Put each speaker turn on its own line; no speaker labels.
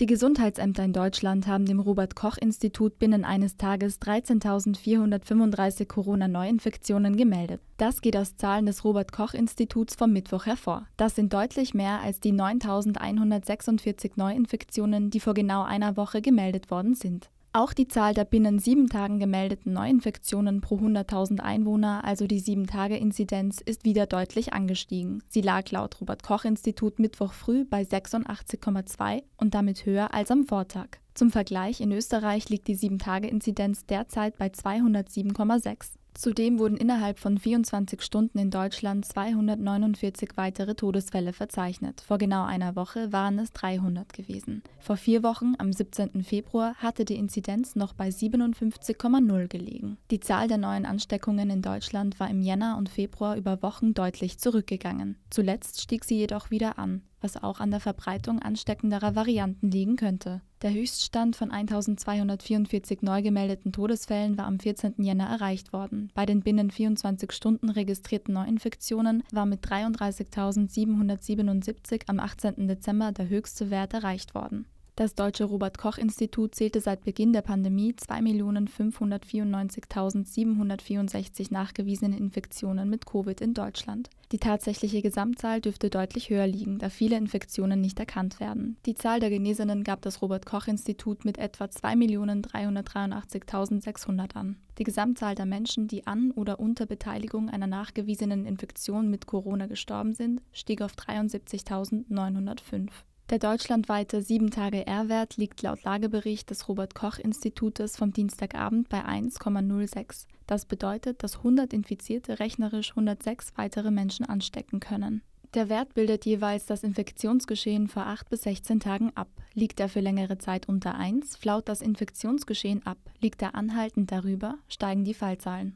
Die Gesundheitsämter in Deutschland haben dem Robert Koch Institut binnen eines Tages 13.435 Corona-Neuinfektionen gemeldet. Das geht aus Zahlen des Robert Koch Instituts vom Mittwoch hervor. Das sind deutlich mehr als die 9.146 Neuinfektionen, die vor genau einer Woche gemeldet worden sind. Auch die Zahl der binnen sieben Tagen gemeldeten Neuinfektionen pro 100.000 Einwohner, also die 7-Tage-Inzidenz, ist wieder deutlich angestiegen. Sie lag laut Robert-Koch-Institut Mittwoch früh bei 86,2 und damit höher als am Vortag. Zum Vergleich, in Österreich liegt die 7-Tage-Inzidenz derzeit bei 207,6. Zudem wurden innerhalb von 24 Stunden in Deutschland 249 weitere Todesfälle verzeichnet. Vor genau einer Woche waren es 300 gewesen. Vor vier Wochen, am 17. Februar, hatte die Inzidenz noch bei 57,0 gelegen. Die Zahl der neuen Ansteckungen in Deutschland war im Jänner und Februar über Wochen deutlich zurückgegangen. Zuletzt stieg sie jedoch wieder an was auch an der Verbreitung ansteckenderer Varianten liegen könnte. Der Höchststand von 1244 neu gemeldeten Todesfällen war am 14. Jänner erreicht worden. Bei den binnen 24 Stunden registrierten Neuinfektionen war mit 33.777 am 18. Dezember der höchste Wert erreicht worden. Das deutsche Robert Koch Institut zählte seit Beginn der Pandemie 2.594.764 nachgewiesene Infektionen mit Covid in Deutschland. Die tatsächliche Gesamtzahl dürfte deutlich höher liegen, da viele Infektionen nicht erkannt werden. Die Zahl der Genesenen gab das Robert Koch Institut mit etwa 2.383.600 an. Die Gesamtzahl der Menschen, die an oder unter Beteiligung einer nachgewiesenen Infektion mit Corona gestorben sind, stieg auf 73.905. Der deutschlandweite 7-Tage-R-Wert liegt laut Lagebericht des Robert-Koch-Institutes vom Dienstagabend bei 1,06. Das bedeutet, dass 100 Infizierte rechnerisch 106 weitere Menschen anstecken können. Der Wert bildet jeweils das Infektionsgeschehen vor 8 bis 16 Tagen ab. Liegt er für längere Zeit unter 1, flaut das Infektionsgeschehen ab. Liegt er anhaltend darüber, steigen die Fallzahlen.